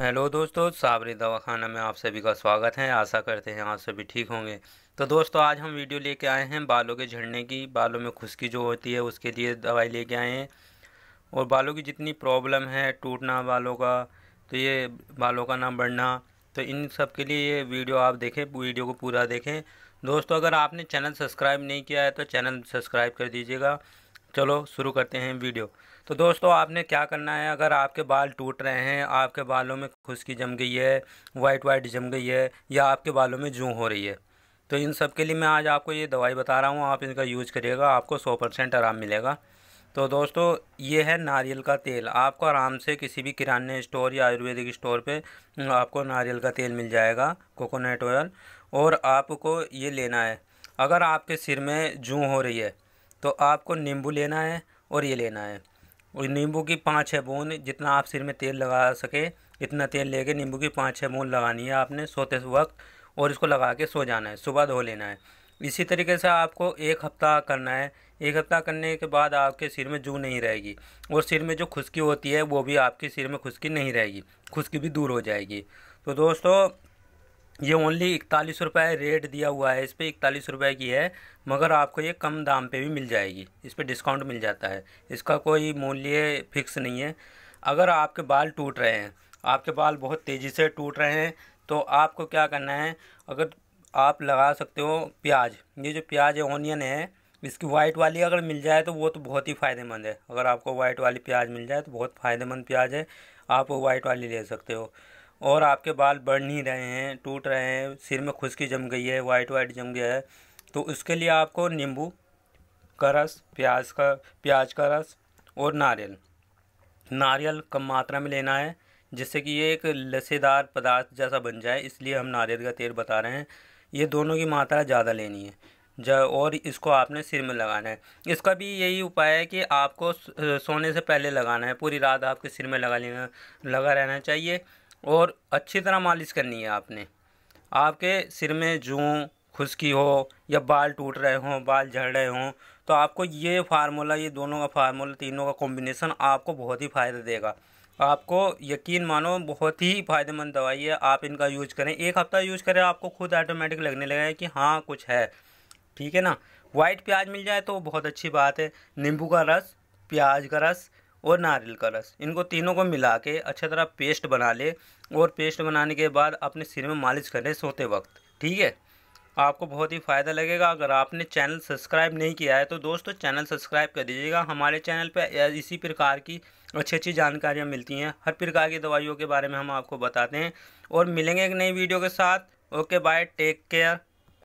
hello दोस्तों साबरी दवाखाना में आप सभी का स्वागत है आशा करते हैं आप सभी ठीक होंगे तो दोस्तों आज हम वीडियो लेके आए हैं बालों के झड़ने की बालों में खुशकी जो होती है उसके लिए दवाई लेके आए हैं और बालों की जितनी प्रॉब्लम है टूटना बालों का तो ये बालों का ना बढ़ना तो इन सब के लिए ये वीडियो आप देखें वीडियो को पूरा देखें दोस्तों अगर आपने चैनल सब्सक्राइब नहीं किया है तो चैनल सब्सक्राइब कर दीजिएगा चलो शुरू करते हैं वीडियो तो दोस्तों आपने क्या करना है अगर आपके बाल टूट रहे हैं आपके बालों में खुशकी जम गई है वाइट वाइट जम गई है या आपके बालों में जूँ हो रही है तो इन सब के लिए मैं आज आपको ये दवाई बता रहा हूँ आप इनका यूज करिएगा आपको सौ परसेंट आराम मिलेगा तो दोस्तों ये है नारियल का तेल आपको आराम से किसी भी किराने स्टोर या आयुर्वेदिक स्टोर पे आपको नारियल का तेल मिल जाएगा कोकोनट ऑयल और आपको ये लेना है अगर आपके सिर में जूँ हो रही है तो आपको नींबू लेना है और ये लेना है और नींबू की पाँच छः बूंद जितना आप सिर में तेल लगा सके इतना तेल लेके नींबू की पाँच छः बूंद लगानी है आपने सोते वक्त और इसको लगा के सो जाना है सुबह धो लेना है इसी तरीके से आपको एक हफ़्ता करना है एक हफ़्ता करने के बाद आपके सिर में जू नहीं रहेगी और सिर में जो खुशकी होती है वो भी आपके सिर में खुशकी नहीं रहेगी खुशकी भी दूर हो जाएगी तो दोस्तों ये ओनली इकतालीस रुपये रेट दिया हुआ है इस पर इकतालीस रुपये की है मगर आपको ये कम दाम पे भी मिल जाएगी इस पर डिस्काउंट मिल जाता है इसका कोई मूल्य फिक्स नहीं है अगर आपके बाल टूट रहे हैं आपके बाल बहुत तेज़ी से टूट रहे हैं तो आपको क्या करना है अगर आप लगा सकते हो प्याज ये जो प्याज है ओनियन है इसकी वाइट वाली अगर मिल जाए तो वो तो बहुत ही फ़ायदेमंद है अगर आपको वाइट वाली प्याज मिल जाए तो बहुत फ़ायदेमंद प्याज है आप वाइट वाली ले सकते हो और आपके बाल बढ़ नहीं रहे हैं टूट रहे हैं सिर में खुशकी जम गई है वाइट वाइट जम गया है तो उसके लिए आपको नींबू का रस प्याज का प्याज का रस और नारियल नारियल कम मात्रा में लेना है जिससे कि ये एक लसेदार पदार्थ जैसा बन जाए इसलिए हम नारियल का तेल बता रहे हैं ये दोनों की मात्रा ज़्यादा लेनी है और इसको आपने सिर में लगाना है इसका भी यही उपाय है कि आपको सोने से पहले लगाना है पूरी रात आपके सिर में लगा लेना लगा रहना चाहिए और अच्छी तरह मालिश करनी है आपने आपके सिर में जू खुश्की हो या बाल टूट रहे हों बाल झड़ रहे हों तो आपको ये फार्मूला ये दोनों का फार्मूला तीनों का कॉम्बिनेसन आपको बहुत ही फ़ायदा देगा आपको यकीन मानो बहुत ही फ़ायदेमंद दवाई है आप इनका यूज़ करें एक हफ़्ता यूज़ करें आपको खुद ऑटोमेटिक लगने है कि हाँ कुछ है ठीक है ना वाइट प्याज मिल जाए तो बहुत अच्छी बात है नींबू का रस प्याज का रस और नारियल का रस इनको तीनों को मिला के अच्छी तरह पेस्ट बना ले और पेस्ट बनाने के बाद अपने सिर में मालिश करें सोते वक्त ठीक है आपको बहुत ही फ़ायदा लगेगा अगर आपने चैनल सब्सक्राइब नहीं किया है तो दोस्तों चैनल सब्सक्राइब कर दीजिएगा हमारे चैनल पर इसी प्रकार की अच्छी अच्छी जानकारियाँ मिलती हैं हर प्रकार की दवाइयों के बारे में हम आपको बताते हैं और मिलेंगे एक नई वीडियो के साथ ओके बाय टेक केयर